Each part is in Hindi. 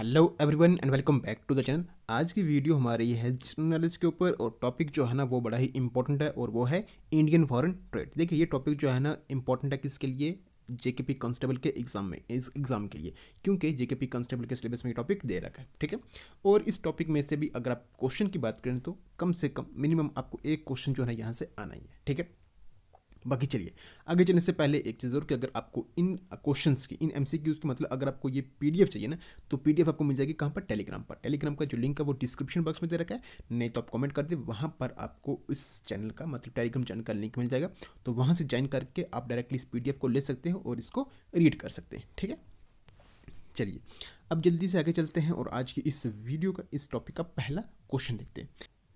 Hello everyone and welcome back to the channel आज की वीडियो हमारी है जनरल नॉलेज के ऊपर और टॉपिक जो है ना वो बड़ा ही इंपॉर्टेंट है और वो है इंडियन फॉरेन ट्रेड देखिए ये टॉपिक जो है ना इंपॉर्टेंट है किसके लिए जेके पी कांस्टेबल के एग्जाम में इस एग्जाम के लिए क्योंकि पी कांस्टेबल के सिलेबस में ये टॉपिक दे रखा है ठीक है और इस टॉपिक में से भी अगर आप क्वेश्चन की बात करें तो कम से कम मिनिमम आपको एक क्वेश्चन जो है यहाँ से आना ही है ठीक है बाकी चलिए आगे चलने से पहले एक चीज़ जरूर कि अगर आपको इन क्वेश्चन की इन एम की मतलब अगर आपको ये पी चाहिए ना तो पी आपको मिल जाएगी कहाँ पर टेलीग्राम पर टेलीग्राम का जो लिंक है वो डिस्क्रिप्शन बॉक्स में दे रखा है नहीं तो आप कमेंट कर दे वहाँ पर आपको इस चैनल का मतलब टेलीग्राम चैनल का लिंक मिल जाएगा तो वहाँ से ज्वाइन करके आप डायरेक्टली इस पी को ले सकते हैं और इसको रीड कर सकते हैं ठीक है चलिए अब जल्दी से आगे चलते हैं और आज की इस वीडियो का इस टॉपिक का पहला क्वेश्चन देखते हैं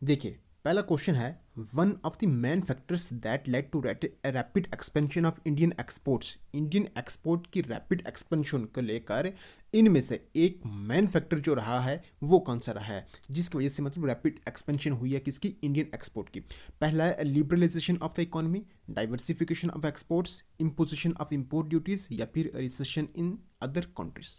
देखिए पहला क्वेश्चन है one of the main factors that led to rapid expansion of Indian exports Indian export की रैपिड एक्सपेंशन को लेकर इनमें से एक मेन फैक्टर जो रहा है वो कौन सा रहा है जिसकी वजह से मतलब रैपिड एक्सपेंशन हुई है किसकी इंडियन एक्सपोर्ट की पहला है liberalisation of the economy diversification of exports imposition of import duties या फिर रिसेशन इन अदर कंट्रीज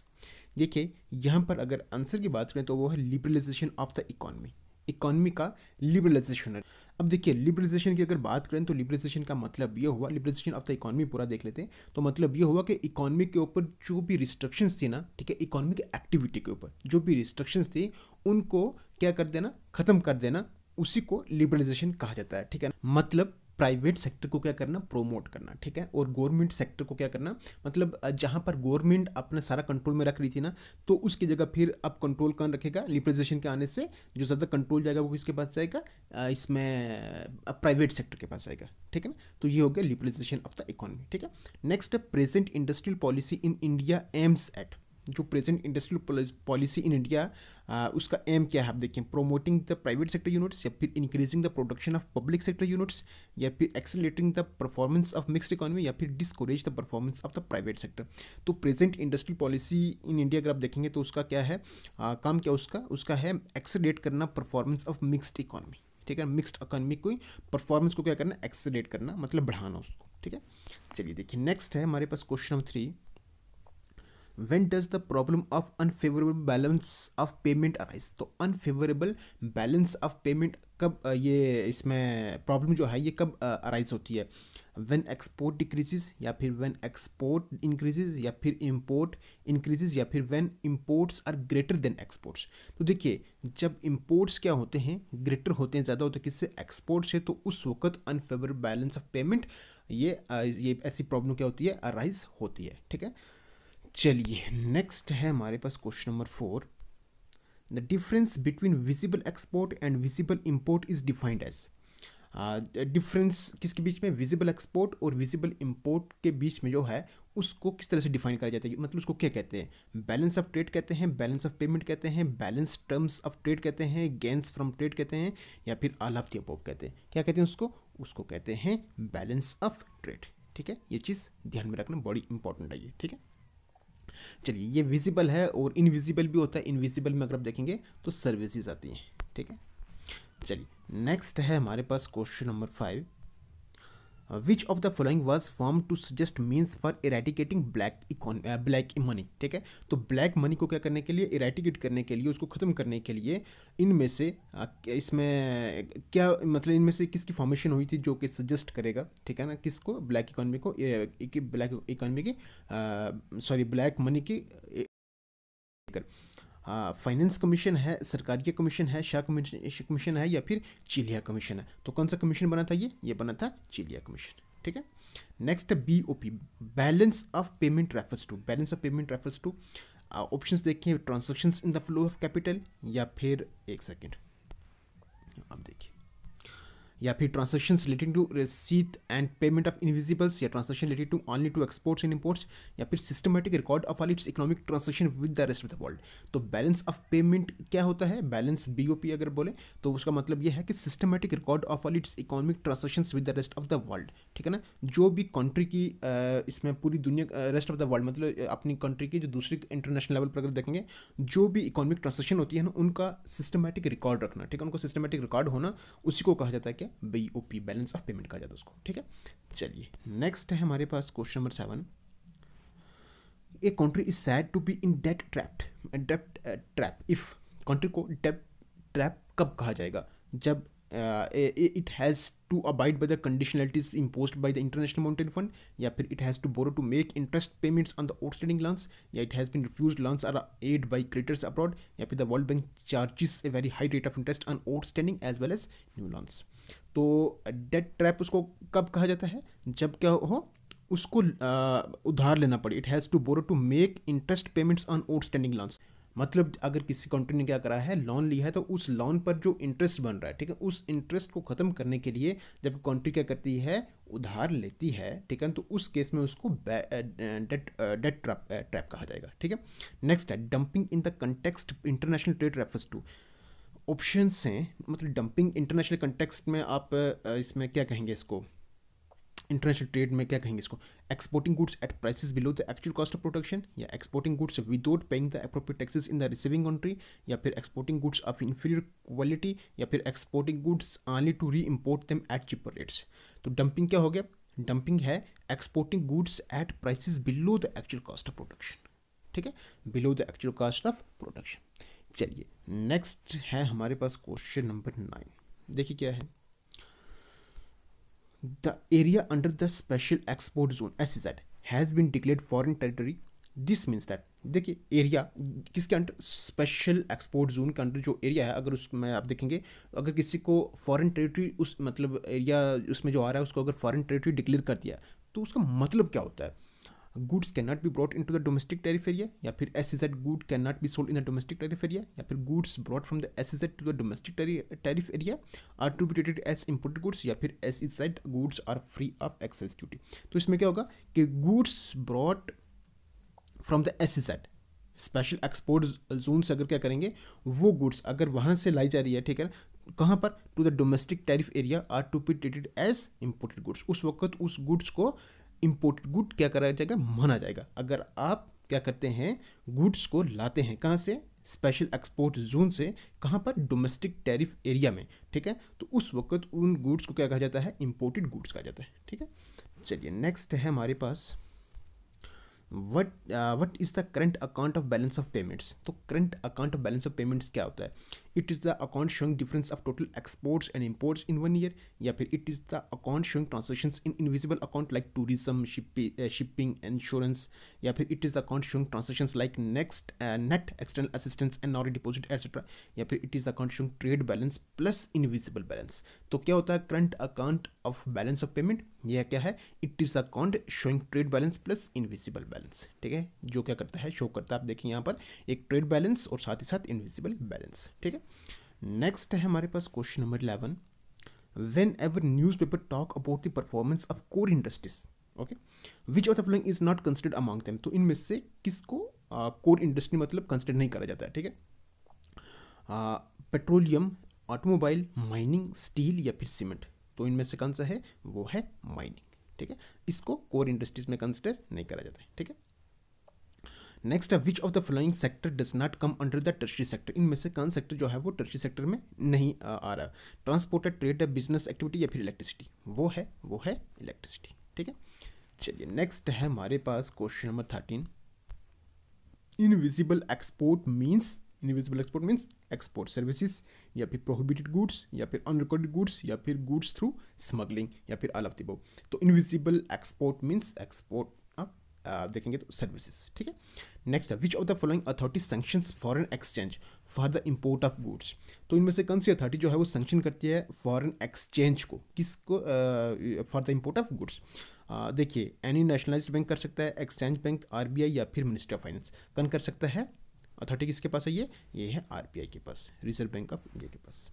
देखिए यहाँ पर अगर आंसर की बात करें तो वो है liberalisation of the economy economy का लिबरलाइजेशन है अब देखिए लिबरलाइजेशन की अगर बात करें तो लिबरलाइजेशन का मतलब ये हुआ लिबरलाइजेशन ऑफ द इकॉनमी पूरा देख लेते हैं तो मतलब ये हुआ कि इकोनॉमी के ऊपर जो भी रिस्ट्रिक्शंस थी ना ठीक है इकोनॉमिक एक्टिविटी के ऊपर जो भी रिस्ट्रिक्शंस थी उनको क्या कर देना खत्म कर देना उसी को लिबरलाइजेशन कहा जाता है ठीक है मतलब प्राइवेट सेक्टर को क्या करना प्रोमोट करना ठीक है और गवर्नमेंट सेक्टर को क्या करना मतलब जहाँ पर गवर्नमेंट अपना सारा कंट्रोल में रख रही थी ना तो उसकी जगह फिर अब कंट्रोल कौन रखेगा लिबरलाइजेशन के आने से जो ज़्यादा कंट्रोल जाएगा वो किसके पास जाएगा इसमें प्राइवेट सेक्टर के पास आएगा ठीक है ना तो ये हो गया लिबरलाइजेशन ऑफ द इकोनॉमी ठीक है नेक्स्ट है present industrial policy in India aims at जो present industrial policy in India उसका एम क्या है आप देखें promoting the private sector units या फिर increasing the production of public sector units या फिर accelerating the performance of mixed economy या फिर discourage the performance of the private sector तो present industrial policy in India अगर आप देखेंगे तो उसका क्या है आ, काम क्या उसका उसका है एक्सेलेट करना परफॉर्मेंस ऑफ मिक्सड इकोनॉमी ठीक है मिक्सड इकोनॉमी को परफॉर्मेंस को क्या करना एक्सेलेट करना मतलब बढ़ाना उसको ठीक है चलिए देखिए नेक्स्ट है हमारे पास question number three when does the problem of unfavourable balance of payment arise तो अनफेवरेबल बैलेंस ऑफ पेमेंट कब ये इसमें प्रॉब्लम जो है ये कब अराइज होती है वेन एक्सपोर्ट डिक्रीजेज या फिर वेन एक्सपोर्ट इंक्रीजेज या फिर इम्पोर्ट इंक्रीजेज या फिर when imports are greater than exports तो देखिए जब इम्पोर्ट्स क्या होते हैं ग्रेटर होते हैं ज़्यादा होते हैं किससे एक्सपोर्ट से तो उस वक्त अनफेवरेबल बैलेंस ऑफ पेमेंट ये ये ऐसी प्रॉब्लम क्या होती है अराइज होती है ठीक है चलिए नेक्स्ट है हमारे पास question number four the difference between visible export and visible import is defined as difference किसके बीच में विजिबल एक्सपोर्ट और विजिबल इम्पोर्ट के बीच में जो है उसको किस तरह से डिफाइन करा जाता है मतलब उसको क्या कहते हैं बैलेंस ऑफ ट्रेड कहते हैं बैलेंस ऑफ पेमेंट कहते हैं बैलेंस टर्म्स ऑफ ट्रेड कहते हैं गेंस फ्रॉम ट्रेड कहते हैं या फिर आल ऑफ दी कहते हैं क्या कहते हैं उसको उसको कहते हैं बैलेंस ऑफ ट्रेड ठीक है ये चीज़ ध्यान में रखना बड़ी इंपॉर्टेंट है ये ठीक है चलिए ये विजिबल है और इनविजिबल भी होता है इनविजिबल में अगर आप देखेंगे तो सर्विसेज आती हैं ठीक है चलिए नेक्स्ट है हमारे पास question number five which of the following was form to suggest means for eradicating black economy black money ठीक है तो ब्लैक मनी को क्या करने के लिए इराटिकेट करने के लिए उसको ख़त्म करने के लिए इनमें से uh, इसमें क्या मतलब इनमें से किसकी फॉर्मेशन हुई थी जो कि सजेस्ट करेगा ठीक है ना किसको ब्लैक इकोनॉमी को ब्लैक इकोनॉमी की सॉरी ब्लैक मनी की फाइनेंस हाँ, कमीशन है सरकारी कमीशन है शाह कमीशन है या फिर चिलिया कमीशन है तो कौन सा कमीशन बना था ये ये बना था चिलिया कमीशन ठीक है नेक्स्ट है B O P balance of payment refers to balance of payment refers to options देखिए transactions in the flow of capital या फिर एक सेकेंड आप देखिए या फिर transaction relating to receipt and payment of invisibles या transaction related to only to exports and imports या फिर systematic record of all its economic transaction with the rest of the world तो बैलेंस ऑफ पेमेंट क्या होता है बैलेंस बी अगर बोले तो उसका मतलब यह है कि systematic record of all its economic transaction with the rest of the world ठीक है ना जो भी कंट्री की इसमें पूरी दुनिया रेस्ट ऑफ द वर्ल्ड मतलब अपनी कंट्री की जो दूसरी इंटरनेशनल लेवल पर अगर देखेंगे जो भी इकोनॉमिक ट्रांजेक्शन होती है ना उनका सिस्टमेटिक रिकॉर्ड रखना ठीक है उनको सिस्टमेटिक रिकॉर्ड होना उसी को कहा जाता है कि है B O P balance of payment कहा जाता है उसको ठीक है चलिए नेक्स्ट है हमारे पास question number seven a country is said to be in debt trapped डेप्ट ट्रैप इफ कंट्री को डेप ट्रैप कब कहा जाएगा जब it has to abide by the conditionalities impose by the International Monetary Fund या फिर it has to borrow to make interest payments on the outstanding loans या it has been refused loans or aid by creditors abroad या फिर the world bank charges a very high rate of interest on outstanding as well as new loans तो डेट uh, ट्रैप उसको कब कहा जाता है जब क्या हो उसको uh, उधार लेना पड़े it has to borrow to make interest payments on outstanding loans मतलब अगर किसी कंट्री ने क्या करा है लोन लिया है तो उस लोन पर जो इंटरेस्ट बन रहा है ठीक है उस इंटरेस्ट को ख़त्म करने के लिए जब कंट्री क्या करती है उधार लेती है ठीक है तो उस केस में उसको डेट डेट ट्रैप ट्रैप कहा जाएगा ठीक है नेक्स्ट है dumping in the context international trade refers to options हैं मतलब डंपिंग इंटरनेशनल कंटेक्सट में आप इसमें क्या कहेंगे इसको इंटरनेशनल ट्रेड में क्या कहेंगे इसको exporting goods at prices below the actual cost of production या exporting goods without paying the appropriate taxes in the receiving country या फिर exporting goods of inferior quality या फिर exporting goods only to reimport them at cheaper rates तो डंपिंग क्या हो गया डंपिंग है exporting goods at prices below the actual cost of production ठीक है below the actual cost of production चलिए नेक्स्ट है हमारे पास क्वेश्चन नंबर नाइन देखिए क्या है the area under the special export zones has been declare foreign territory this means that देखिए एरिया किसके अंडर स्पेशल एक्सपोर्ट जोन के अंडर जो एरिया है अगर उसमें आप देखेंगे अगर किसी को फॉरेन टेरिटरी उस मतलब एरिया उसमें जो आ रहा है उसको अगर फॉरेन टेरिटरी डिक्लेयर कर दिया तो उसका मतलब क्या होता है goods can not be brought into the domestic tariff area या फिर S E Z good can not be sold in the domestic tariff area या फिर goods brought from the S E Z to the domestic tariff area are to be treated as imported goods या फिर S E Z goods are free of excise duty तो इसमें क्या होगा कि goods brought from the S E Z special export zone से अगर क्या करेंगे वो गुड्स अगर वहाँ से लाई जा रही है ठीक है कहाँ पर to the domestic tariff area are to be treated as imported goods उस वक्त उस गुड्स को इम्पोर्टेड गुड क्या करा जाएगा माना जाएगा अगर आप क्या करते हैं गुड्स को लाते हैं कहाँ से स्पेशल एक्सपोर्ट जोन से कहाँ पर डोमेस्टिक टैरिफ एरिया में ठीक है तो उस वक्त उन गुड्स को क्या कहा जाता है इम्पोर्टेड गुड्स कहा जाता है ठीक है चलिए नेक्स्ट है हमारे पास what what is the current account of balance of payments तो current account of balance of payments क्या होता है it is the account showing difference of total exports and imports in one year या फिर it is the account showing transaction in invisible account like tourism shipping insurance या फिर it is the account showing transaction like next net external assistance and nor deposit etcetera या फिर it is the account showing trade balance plus invisible balance तो क्या होता है current account of balance of payment यह क्या है it is the account showing trade balance plus invisible balance ठीक है जो क्या करता है शो करता है आप देखिए यहाँ पर एक ट्रेड बैलेंस और साथ ही साथ इनविजिबल बैलेंस ठीक है नेक्स्ट है हमारे पास question number eleven whenever newspaper talk about the performance of core industries okay which of thing is not considered among them तो इनमें से किसको कोर uh, इंडस्ट्री मतलब कंसिडर नहीं करा जाता है ठीक है पेट्रोलियम ऑटोमोबाइल माइनिंग स्टील या फिर सीमेंट तो इनमें से कौन सा है वो है माइनिंग ठीक है इसको कोर इंडस्ट्रीज में कंसिडर नहीं करा जाता है ठीक है नेक्स्ट है which of the following sector does not come under the tertiary sector इनमें से कौन सेक्टर जो है वो टर्शरी सेक्टर में नहीं आ रहा ट्रांसपोर्ट है ट्रेड बिजनेस एक्टिविटी या फिर इलेक्ट्रिसिटी वो है वो है इलेक्ट्रिसिटी ठीक है चलिए नेक्स्ट है हमारे पास question number thirteen invisible export means invisible export means export services या फिर प्रोहिबिटेड गुड्स या फिर अनरिकॉर्डेड गुड्स या फिर गुड्स थ्रू स्मगलिंग या फिर अलग तो इनविजिबल एक्सपोर्ट मीन्स एक्सपोर्ट आप देखेंगे तो सर्विसेज ठीक है नेक्स्ट है which of the following authority sanction foreign exchange for the import of goods तो इनमें से कौन सी अथॉरिटी जो है वो सेंक्शन करती है फॉरन एक्सचेंज को किसको for the import of goods देखिए एनी नेशनलाइज बैंक कर सकता है एक्सचेंज बैंक आरबीआई या फिर मिनिस्ट्री ऑफ फाइनेंस कौन कर सकता है अथॉरिटी किसके पास है ये ये है आरबीआई के पास रिजर्व बैंक ऑफ इंडिया के पास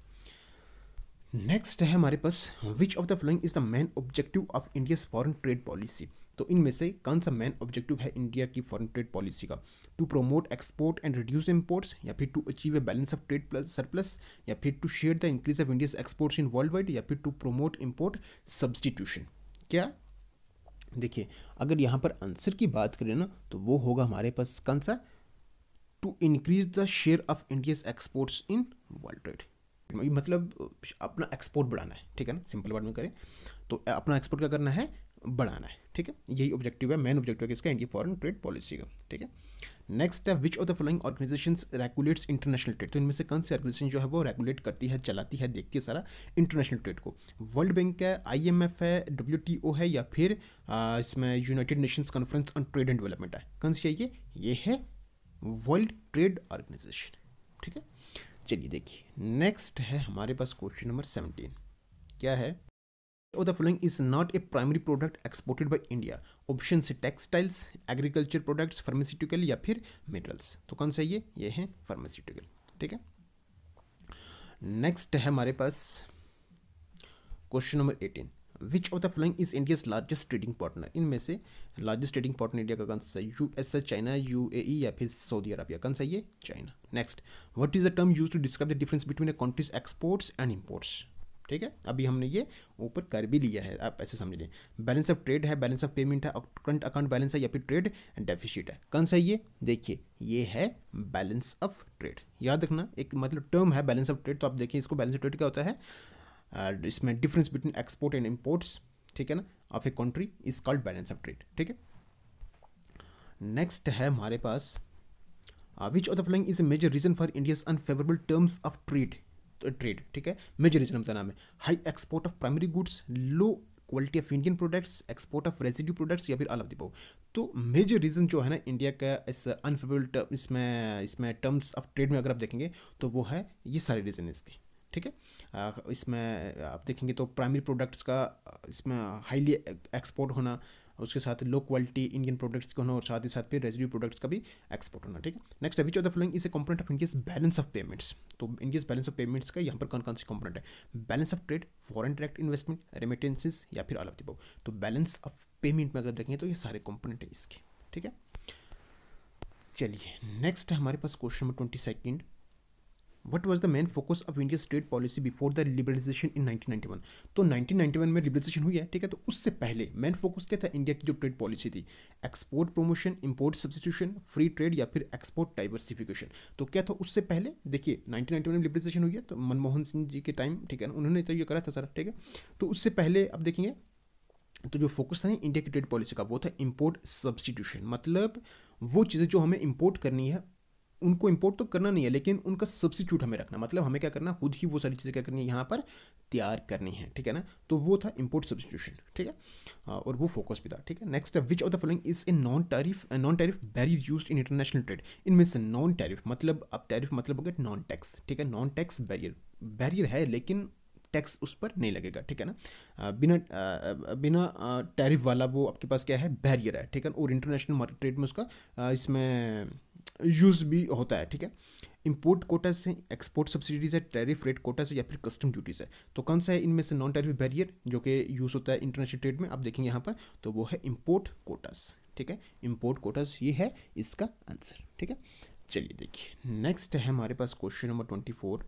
नेक्स्ट है हमारे पास which of the following is the main objective of India's foreign trade policy तो इनमें से कौन सा मेन ऑब्जेक्टिव है इंडिया की फॉरेन ट्रेड पॉलिसी का to promote export and reduce imports या फिर to achieve a balance of trade plus surplus या फिर to share the increase of India's exports in world wide या फिर टू प्रोमोट इम्पोर्ट सब्सटीट्यूशन क्या देखिए अगर यहाँ पर आंसर की बात करें ना तो वो होगा हमारे पास कौन सा to increase the share of India's exports in world trade मतलब अपना एक्सपोर्ट बढ़ाना है ठीक है ना सिंपल वर्ड में करें तो अपना एक्सपोर्ट क्या करना है बढ़ाना है ठीक है यही ऑब्जेक्टिव है मेन ऑब्जेक्टिव है किसका इंडिया फॉरन ट्रेड पॉलिसी का ठीक है नेक्स्ट है which of the following organisation regulates international trade तो इनमें से कौन सी ऑर्गेनाइजेशन जो है वो रेगुलेट करती है चलाती है देखती है सारा इंटरनेशनल ट्रेड को वर्ल्ड बैंक है एफ है डब्ल्यू है या फिर आ, इसमें United Nations conference on trade and development है कौन सी है ये ये है वर्ल्ड ट्रेड ऑर्गेनाइजेशन ठीक है चलिए देखिए नेक्स्ट है हमारे पास क्वेश्चन नंबर सेवनटीन क्या है of the following is not a primary product exported by India. Option से textiles, agriculture products, pharmaceutical या फिर minerals. तो कौन सा ये ये है pharmaceutical. ठीक है नेक्स्ट है हमारे पास question number eighteen which of the following is India's largest trading partner इनमें से लार्जेस्ट ट्रेडिंग पार्टनर इंडिया का कौन सा है U S China U A या फिर सऊदी अरबिया कौन सा ये China next what is the term use to describe the difference between a country's exports and imports ठीक है अभी हमने ये ऊपर कर भी लिया है आप ऐसे समझ लें बैलेंस ऑफ ट्रेड है बैलेंस ऑफ पेमेंट है करंट अकाउंट बैलेंस है या फिर ट्रेड डेफिशिट है कौन सा ये देखिए ये है बैलेंस ऑफ ट्रेड याद रखना एक मतलब टर्म है बैलेंस ऑफ ट्रेड तो आप देखिए इसको बैलेंस ऑफ ट्रेड क्या होता है इसमें difference between export and imports ठीक है ना of a country is called balance of trade ठीक है नेक्स्ट है हमारे पास which of the following is a major reason for India's unfavourable terms of trade trade ठीक है मेजर रीजन का नाम है high export of primary goods low quality of Indian products export of residue products या फिर अलग दिपो तो मेजर रीज़न जो है ना इंडिया का इस अनफेवरेबल इसमें इसमें टर्म्स ऑफ ट्रेड में अगर आप देखेंगे तो वो है ये सारे रीज़न इसके ठीक है इसमें आप देखेंगे तो प्राइमरी प्रोडक्ट्स का इसमें हाईली एक्सपोर्ट होना उसके साथ लो क्वालिटी इंडियन प्रोडक्ट्स का होना और साथ ही साथ फिर रेजिड्यू प्रोडक्ट्स का भी एक्सपोर्ट होना ठीक है नेक्स्ट अभी of following is a component of India's balance of payments तो इंडियस बैलेंस ऑफ पेमेंट्स का यहाँ पर कौन कौन से कॉम्पोनेंट है balance of trade foreign direct investment remittances या फिर अलग ऑफ तो बैलेंस ऑफ पेमेंट में अगर देखें तो ये सारे कॉम्पोनेंट है इसके ठीक है चलिए नेक्स्ट है हमारे पास question number twenty second what was the main focus of India state policy before the liberalisation in 1991 तो 1991 में लिबरलाइजेशन हुई है ठीक है तो उससे पहले मेन फोकस क्या था इंडिया की जो ट्रेड पॉलिसी थी export promotion import substitution free trade या फिर एक्सपोर्ट डाइवर्सिफिकेशन तो क्या था उससे पहले देखिए 1991 में लिबरलाइजेशन हुई है तो मनमोहन सिंह जी के टाइम ठीक है उन्होंने तो ये करा था सर ठीक है तो उससे पहले अब देखेंगे तो जो फोकस था ना इंडिया की ट्रेड पॉलिसी का वो था इम्पोर्ट सब्सटीट्यूशन मतलब वो चीज़ें जो हमें इम्पोर्ट करनी है उनको इम्पोर्ट तो करना नहीं है लेकिन उनका सब्सिट्यूट हमें रखना मतलब हमें क्या करना खुद ही वो सारी चीज़ें क्या करनी है यहाँ पर तैयार करनी है ठीक है ना तो वो था इम्पोर्ट सब्सिट्यूशन ठीक है हाँ, और वो फोकस भी था ठीक है next which of the following is a non tariff non tariff barrier use in international trade इनमें से नॉन टैरिफ मतलब अब टैरिफ मतलब हो गया नॉन टैक्स ठीक है नॉन टैक्स बैरियर बैरियर है लेकिन टैक्स उस पर नहीं लगेगा ठीक है ना बिना बिना टैरिफ वाला वो आपके पास क्या है बैरियर है ठीक है और इंटरनेशनल मार्केट ट्रेड में उसका इसमें यूज़ भी होता है ठीक है इम्पोर्ट कोटा से एक्सपोर्ट सब्सिडीज है टैरिफ रेट कोटा से या फिर कस्टम ड्यूटीज है तो कौन सा है इनमें से नॉन टैरिफ बैरियर जो कि यूज़ होता है इंटरनेशनल ट्रेड में आप देखेंगे यहाँ पर तो वो है इम्पोर्ट कोटास ठीक है इम्पोर्ट कोटास ये है इसका आंसर ठीक है चलिए देखिए नेक्स्ट है हमारे पास question number twenty four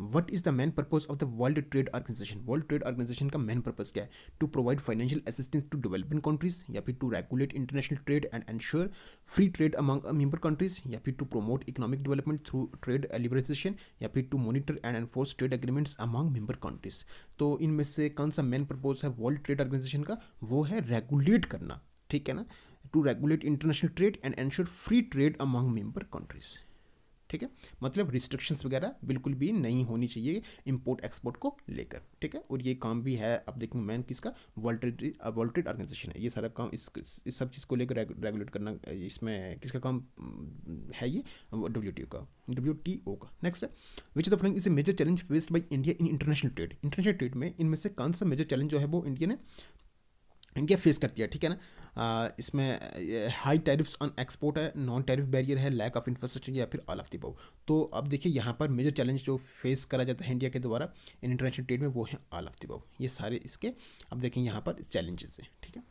what is the main purpose of the world trade organisation world trade organisation का मेन पर्पज क्या है to provide financial assistance to developing countries या फिर to regulate international trade and ensure free trade among member countries या फिर to promote economic development through trade liberalisation या फिर to monitor and enforce trade agreements among member countries तो इनमें से कौन सा मेन पर्पज है वर्ल्ड ट्रेड ऑर्गेनाइजेशन का वो है रेगुलेट करना ठीक है ना to regulate international trade and ensure free trade among member countries ठीक है मतलब रिस्ट्रिक्शंस वगैरह बिल्कुल भी नहीं होनी चाहिए इंपोर्ट एक्सपोर्ट को लेकर ठीक है और ये काम भी है अब देखेंगे मैन किसका वर्ल्ड वर्ल्ड ऑर्गेनाइजेशन है ये सारा काम इस, इस सब चीज़ को लेकर रेगुलेट करना uh, इसमें किसका काम mm, है ये डब्ल्यू का डब्ल्यू का नेक्स्ट है which the following is a major challenge faced by India in international trade international trade में इनमें से कौन सा मेजर चैलेंज जो है वो इंडिया ने इंडिया फेस करती है ठीक है ना इसमें हाई टैरिफ्स ऑन एक्सपोर्ट है नॉन टैरिफ बैरियर है लैक ऑफ इंफ्रास्ट्रक्चर या फिर ऑल ऑफ दी तो अब देखिए यहाँ पर मेजर चैलेंज जो फेस करा जाता है इंडिया के द्वारा इन इंटरनेशनल ट्रेड में वो है ऑल ऑफ दी ये सारे इसके अब देखें यहाँ पर चैलेंजेस हैं ठीक है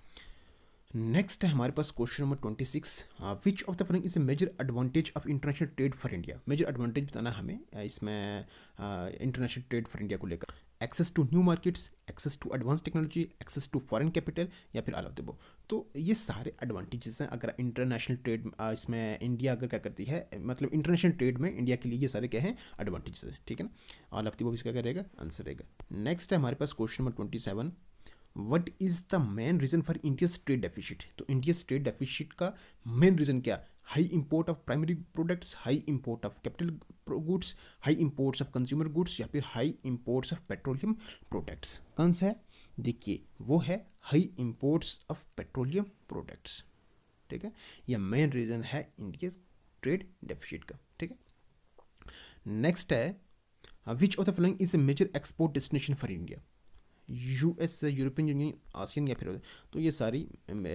नेक्स्ट है हमारे पास question number twenty six which of the following is a major advantage of international trade for India major advantage बताना हमें इसमें इंटरनेशनल ट्रेड फॉर इंडिया को लेकर access to new markets access to advance technology access to foreign capital या फिर ऑल ऑफ तो ये सारे एडवांटेजेस हैं अगर इंटरनेशनल ट्रेड इसमें इंडिया अगर क्या करती है मतलब इंटरनेशनल ट्रेड में इंडिया के लिए ये सारे क्या हैं एडवांटेजेस हैं ठीक है ना ऑल ऑफ द इसका क्या रहेगा आंसर रहेगा नेक्स्ट है हमारे पास question number twenty seven what is the main reason for India's trade deficit तो इंडियस ट्रेड डेफिशिट का मेन रीज़न क्या high import of primary products high import of capital goods high imports of consumer goods या फिर high imports of petroleum products कौन सा है देखिए वो है high imports of petroleum products ठीक है यह मेन रीजन है इंडिया ट्रेड डेफिसिट का ठीक है नेक्स्ट है which of the following is a major export destination for India US S European Union ASEAN या फिर तो ये सारी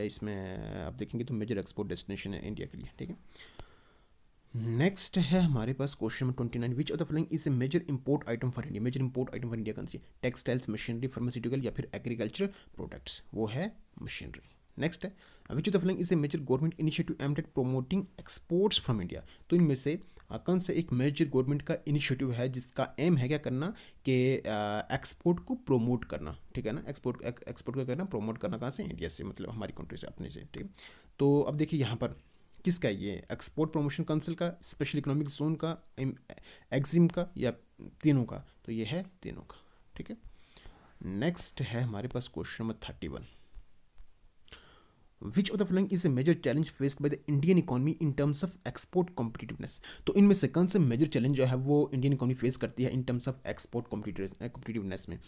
इसमें आप देखेंगे तो मेजर एक्सपोर्ट डेस्टिनेशन है इंडिया के लिए ठीक है नेक्स्ट है हमारे पास question number twenty nine which of the following is a major import item for India major import item for India country textiles machinery pharmaceutical या फिर एग्रीकल्चर प्रोडक्ट्स वो है मशीनरी नेक्स्ट है which of the following is a major government initiative aimed at promoting exports from India तो इनमें से अकन एक मेजर गवर्नमेंट का इनिशिएटिव है जिसका एम है क्या करना कि एक्सपोर्ट को प्रोमोट करना ठीक है ना एक्सपोर्ट एक्सपोर्ट को करना प्रोमोट करना कहाँ से इंडिया से मतलब हमारी कंट्री से अपने से ठीक तो अब देखिए यहाँ पर किसका ये एक्सपोर्ट प्रमोशन काउंसिल का स्पेशल इकोनॉमिक जोन का एग्जिम का या तीनों का तो ये है तीनों का ठीक है नेक्स्ट है हमारे पास question number thirty one which of the following is a major challenge faced by the Indian economy in terms of export competitiveness तो इनमें से कौन सा मेजर चैलेंज जो है वो इंडियन इकोनॉमी फेस करती है in terms of export competitiveness में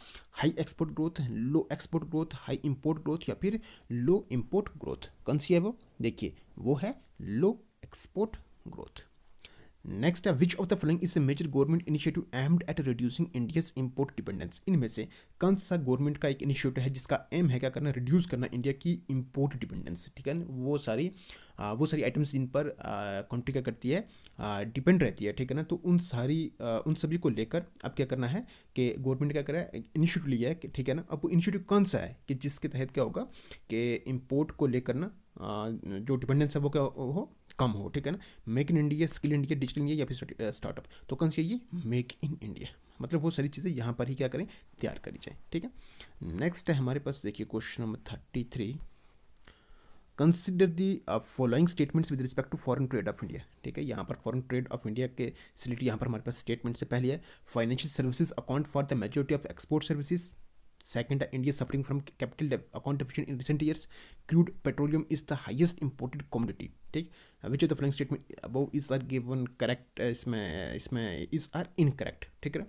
high export growth low export growth high import growth या फिर लो इम्पोर्ट ग्रोथ कौन सी है वो देखिए वो है लो एक्सपोर्ट ग्रोथ नेक्स्ट है which of the following is a major government initiative aimed at reducing India's import dependence इनमें से कौन सा गवर्नमेंट का एक इनिशिएटिव है जिसका एम है क्या करना रिड्यूस करना इंडिया की इंपोर्ट डिपेंडेंस ठीक है वो सारी आ, वो सारी आइटम्स इन पर कंट्री क्या करती है डिपेंड रहती है ठीक है ना तो उन सारी आ, उन सभी को लेकर अब क्या करना है कि गवर्नमेंट क्या करा इनिशिएटिव लिया है ठीक है ना अब वो इनिशिएटिव कौन सा है कि जिसके तहत क्या होगा कि इम्पोर्ट को लेकर ना जो डिपेंडेंस है वो क्या हो कम हो ठीक है ना make in India skill India digital India या फिर स्टार्टअप uh, तो कौन सी ये मेक इन इंडिया मतलब वो सारी चीज़ें यहाँ पर ही क्या करें तैयार करी जाए ठीक है नेक्स्ट है हमारे पास देखिए question number thirty three consider the following statements with respect to foreign trade of India ठीक है यहाँ पर फॉरन ट्रेड ऑफ इंडिया के रिलेटेड यहाँ पर हमारे पास स्टेटमेंट से पहले है financial services account for the majority of export services second है India suffering from capital account deficit in recent years. Crude petroleum is the highest imported commodity. ठीक which of the following statement अब इज आर गिवन करेक्ट इसमें इसमें आर इन करेक्ट ठीक है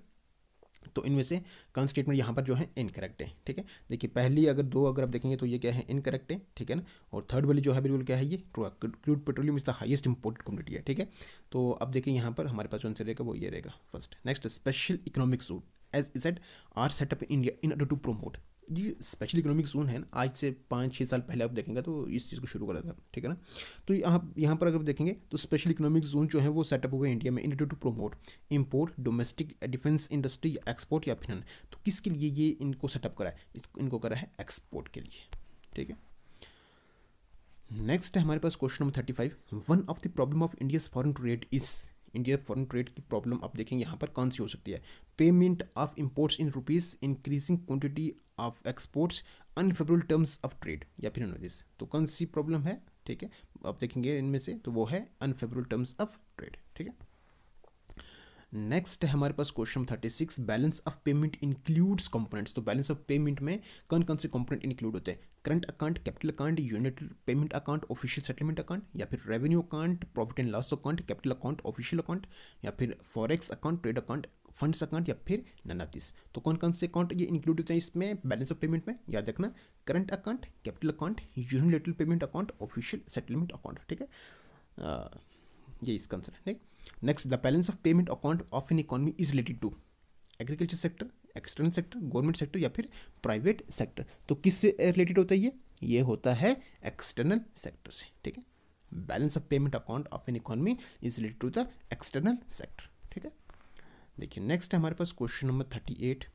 तो इनमें से कौन स्टेटमेंट यहाँ पर जो है इनकरेक्ट है ठीक है देखिए पहली अगर दो अगर आप देखेंगे तो ये क्या है इनकरेक्ट है ठीक है ना और थर्ड वाली जो है बिल्कुल क्या है ये true crude petroleum is the highest imported community है ठीक है तो अब देखिए यहाँ पर हमारे पास जो आंसर रहेगा वो ये रहेगा first next special economic zone as is at are set up in India in order to promote ये स्पेशल इकोनॉमिक जोन है आज से पाँच छः साल पहले आप देखेंगे तो इस चीज़ को शुरू करा था ठीक है ना तो आप यहाँ पर अगर देखेंगे तो स्पेशल इकोनॉमिक जोन जो है वो सेटअप हुआ है इंडिया में in to promote import domestic defence industry या एक्सपोर्ट या फिनन तो किसके लिए ये इनको सेटअप करा है इनको करा है एक्सपोर्ट के लिए ठीक है नेक्स्ट है हमारे पास question number thirty five one of the problem of India's foreign trade is India foreign trade की प्रॉब्लम आप देखेंगे यहाँ पर कौन सी हो सकती है payment of imports in rupees increasing quantity of exports unfavourable terms of trade या फिर दिस तो कौन सी प्रॉब्लम है ठीक है आप देखेंगे इनमें से तो वो है अनफेवरेबल टर्म्स ऑफ ट्रेड ठीक है नेक्स्ट है हमारे पास question thirty six balance of payment includes components तो बैलेंस ऑफ पेमेंट में कौन कौन से कंपोनेंट इंक्लूड होते हैं current account capital account unit payment account official settlement account या फिर revenue account profit and loss account capital account official account या फिर forex account trade account funds account या फिर नन ऑफ दिस तो कौन कौन से अकाउंट ये इंक्लूड होते हैं इसमें बैलेंस ऑफ पेमेंट में याद रखना करंट अकाउंट कैपिटल अकाउंट यूनिटल payment account official settlement account ठीक है ये इसका आंसर है ठीक next the balance of payment account of an economy is related to agriculture sector external sector government sector या फिर प्राइवेट सेक्टर तो किस से रिलेटेड होता है ये ये होता है एक्सटर्नल सेक्टर से ठीक है balance of payment account of an economy is related to the external sector ठीक है देखिए नेक्स्ट हमारे पास question number thirty eight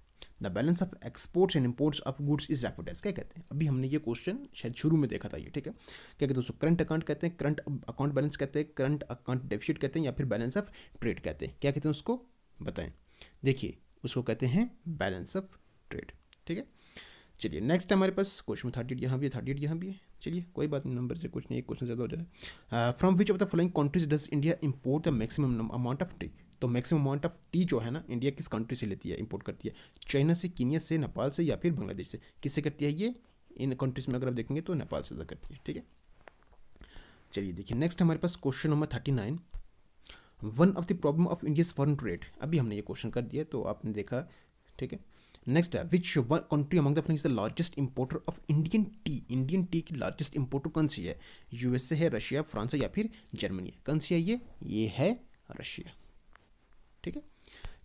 the balance of exports and imports of goods is referred as क्या कहते हैं अभी हमने ये क्वेश्चन शायद शुरू में देखा था ये ठीक है क्या कहते हैं दोस्तों करंट अकाउंट कहते हैं करंट अकाउंट बैलेंस कहते हैं करंट अकाउंट डेफिसिट कहते हैं या फिर बैलेंस ऑफ ट्रेड कहते हैं क्या कहते हैं उसको बताएं देखिए उसको कहते हैं बैलेंस ऑफ ट्रेड ठीक है चलिए नेक्स्ट हमारे पास क्वेश्चन थर्टी एट यहाँ भी है थर्टी एट यहाँ भी है चलिए कोई बात नहीं नंबर से कुछ नहीं क्वेश्चन ज़्यादा हो जाए from which of the following countries does India import the maximum amount of tea तो मैक्सिमम अमाउंट ऑफ टी जो है ना इंडिया किस कंट्री से लेती है इंपोर्ट करती है चाइना से कीनिया से नेपाल से या फिर बांग्लादेश से किससे करती है ये इन कंट्रीज में अगर आप देखेंगे तो नेपाल से ज़्यादा करती है ठीक है चलिए देखिए नेक्स्ट हमारे पास question number thirty nine one of the problem of India's foreign trade अभी हमने ये क्वेश्चन कर दिया तो आपने देखा ठीक है नेक्स्ट है which one country among the the largest importer of Indian tea Indian tea की लार्जेस्ट इंपोर्टर कौन सी है यूएसए है रशिया फ्रांस है या फिर जर्मनी है कौन सी है ये ये है रशिया ठीक है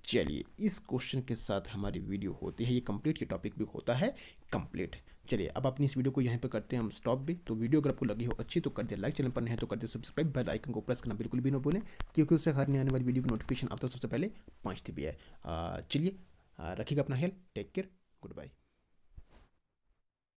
चलिए इस क्वेश्चन के साथ हमारी वीडियो होती है ये कंप्लीट ये टॉपिक भी होता है कंप्लीट चलिए अब अपनी इस वीडियो को यहीं पर करते हैं हम स्टॉप भी तो वीडियो अगर आपको लगी हो अच्छी तो कर दे लाइक चैनल पर नहीं है तो कर दे सब्सक्राइब बेल आइकन को प्रेस करना बिल्कुल भी ना भूलें क्योंकि उससे हर नए आने वाली वीडियो की नोटिफिकेशन आप तो सबसे पहले पहुँचती भी है चलिए रखिएगा अपना help take care good bye